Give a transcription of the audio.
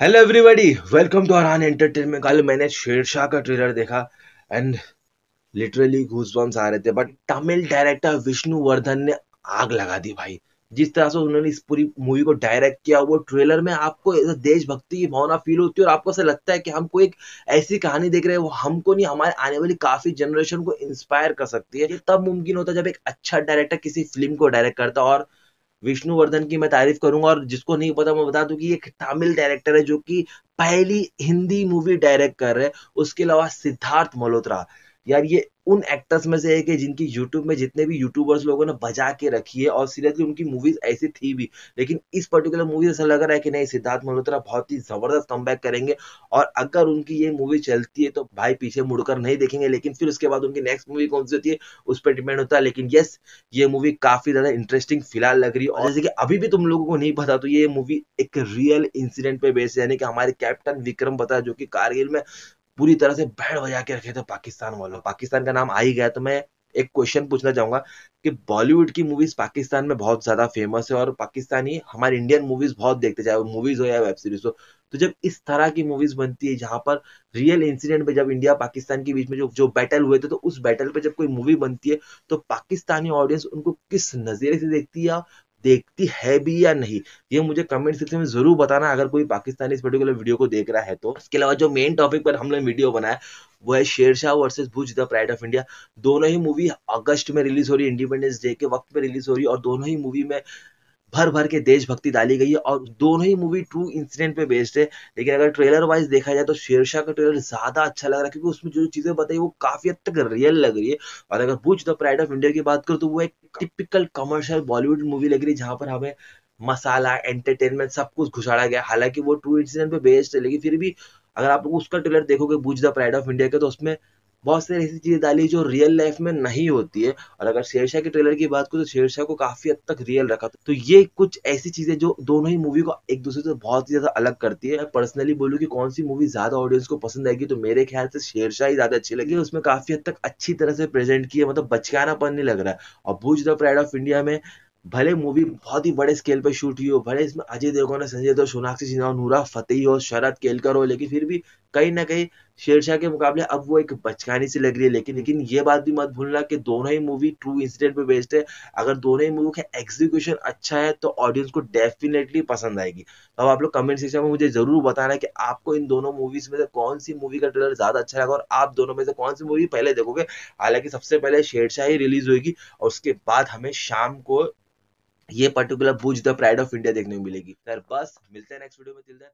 hello everybody welcome to Aran entertainment कल मैंने शेरशाह का ट्रेलर देखा एंड लिटरली घूसबॉम्स आ रहे थे बट तमिल डायरेक्टर विष्णु वर्धन ने आग लगा दी भाई जिस तरह से उन्होंने इस पूरी मूवी को डायरेक्ट किया वो ट्रेलर में आपको देशभक्ति की भावना फील होती है और आपको ऐसा लगता है कि हमको एक ऐसी कहानी देख रहे हैं वो हमको नहीं हमारे आने वाली काफी जनरेशन को इंस्पायर कर सकती है ये तब मुमकिन होता है जब एक अच्छा डायरेक्टर किसी फिल्म को डायरेक्ट करता है और विष्णुवर्धन की मैं तारीफ करूंगा और जिसको नहीं पता मैं बता दूं कि एक तमिल डायरेक्टर है जो कि पहली हिंदी मूवी डायरेक्ट कर रहे हैं उसके अलावा सिद्धार्थ मल्होत्रा यार ये उन एक्टर्स में से एक है जिनकी यूट्यूब में जितने भी यूट्यूबर्स लोगों ने बजा के रखी है और सीरियसली उनकी मूवीज ऐसी थी भी लेकिन इस पर्टिकुलर मूवी ऐसा लग रहा है कि नहीं सिद्धार्थ मल्होत्रा बहुत ही जबरदस्त कम करेंगे और अगर उनकी ये मूवी चलती है तो भाई पीछे मुड़कर नहीं देखेंगे लेकिन फिर उसके बाद उनकी नेक्स्ट मूवी कौन सी होती है उस पर डिपेंड होता है लेकिन येस ये मूवी काफी ज्यादा इंटरेस्टिंग फिलहाल लग रही है और जैसे कि अभी भी तुम लोगों को नहीं पता तो ये मूवी एक रियल इंसिडेंट पे बेस्ड यानी कि हमारे कैप्टन विक्रम बता जो कि कारगिल में पूरी तरह से बैठ बजा के रखे थे पाकिस्तान वालों पाकिस्तान का नाम आ ही गया तो मैं एक क्वेश्चन पूछना चाहूंगा कि बॉलीवुड की मूवीज पाकिस्तान में बहुत ज्यादा फेमस है और पाकिस्तानी हमारे इंडियन मूवीज बहुत देखते चाहे वो मूवीज हो या वेब सीरीज हो तो जब इस तरह की मूवीज बनती है जहां पर रियल इंसिडेंट पे जब इंडिया पाकिस्तान के बीच में जो जो बैटल हुए थे तो उस बैटल पे जब कोई मूवी बनती है तो पाकिस्तानी ऑडियंस उनको किस नजरिए से देखती है देखती है भी या नहीं ये मुझे कमेंट सेक्शन में जरूर बताना अगर कोई पाकिस्तानी इस पर्टिकुलर वीडियो को देख रहा है तो इसके अलावा जो मेन टॉपिक पर हमने वीडियो बनाया वो है Shershaah versus Bhuj the pride of India दोनों ही मूवी अगस्त में रिलीज हो रही है इंडिपेंडेंस डे के वक्त में रिलीज हो रही है और दोनों ही मूवी में भर भर के देशभक्ति डाली गई है और दोनों ही मूवी ट्रू इंसिडेंट पे बेस्ड है लेकिन अगर ट्रेलर वाइज देखा जाए तो शेरशाह का ट्रेलर ज्यादा अच्छा लग रहा है क्योंकि उसमें जो चीजें बताई वो काफी हद तक रियल लग रही है और अगर Bhuj the pride of India की बात करूँ तो वो एक टिपिकल कमर्शियल बॉलीवुड मूवी लग रही है जहां पर हमें मसाला एंटरटेनमेंट सब कुछ घुसाड़ा गया हालांकि वो ट्रू इंसिडेंट पे बेस्ड है लेकिन फिर भी अगर आप उसका ट्रेलर देखोगे Bhuj the pride of India का तो उसमें बहुत सारी ऐसी चीज़ें डाली जो रियल लाइफ में नहीं होती है और अगर शेरशाह के ट्रेलर की बात करो तो शेरशाह को काफ़ी हद तक रियल रखा तो ये कुछ ऐसी चीज़ें जो दोनों ही मूवी को एक दूसरे से बहुत ही ज़्यादा अलग करती है पर्सनली बोलूँ की कौन सी मूवी ज़्यादा ऑडियंस को पसंद आएगी तो मेरे ख्याल से शेरशाह ही ज़्यादा अच्छी लगी उसमें काफ़ी हद तक अच्छी तरह से प्रेजेंट किया मतलब बचकानापन नहीं लग रहा है और Bhuj the pride of India में भले मूवी बहुत ही बड़े स्केल पर शूट हुई हो भले इसमें अजय देवगन संजय दत्त सोनाक्षी सिन्हा नूरा फतेह हो शरद केलकर हो लेकिन फिर भी कहीं ना कहीं शेरशाह के मुकाबले अब वो एक बचकानी सी लग रही है लेकिन लेकिन ये बात भी मत भूलना कि दोनों ही मूवी ट्रू इंसिडेंट पे बेस्ड है अगर दोनों ही मूवी का एग्जीक्यूशन अच्छा है तो ऑडियंस को डेफिनेटली पसंद आएगी तो अब आप लोग कमेंट सेक्शन में मुझे जरूर बताना कि आपको इन दोनों मूवीज में से कौन सी मूवी का ट्रेलर ज्यादा अच्छा लगा और आप दोनों में से कौन सी मूवी पहले देखोगे हालांकि सबसे पहले शेरशाह ही रिलीज होगी और उसके बाद हमें शाम को ये particular Bhuj the pride of India देखने को मिलेगी सर बस मिलते हैं नेक्स्ट वीडियो में